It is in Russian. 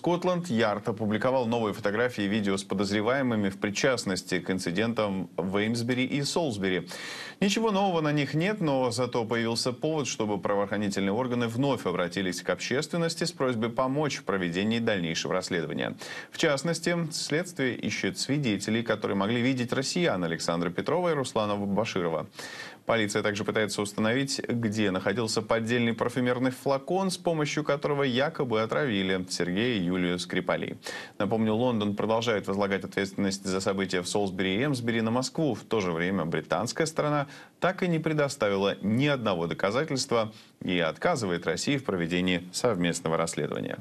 Скотланд-Ярд опубликовал новые фотографии и видео с подозреваемыми в причастности к инцидентам в Эймсбери и Солсбери. Ничего нового на них нет, но зато появился повод, чтобы правоохранительные органы вновь обратились к общественности с просьбой помочь в проведении дальнейшего расследования. В частности, следствие ищет свидетелей, которые могли видеть россиян Александра Петрова и Руслана Баширова. Полиция также пытается установить, где находился поддельный парфюмерный флакон, с помощью которого якобы отравили Сергея Юлию Скрипалей. Напомню, Лондон продолжает возлагать ответственность за события в Солсбери и Эмсбери на Москву. В то же время британская сторона так и не предоставила ни одного доказательства и отказывает России в проведении совместного расследования.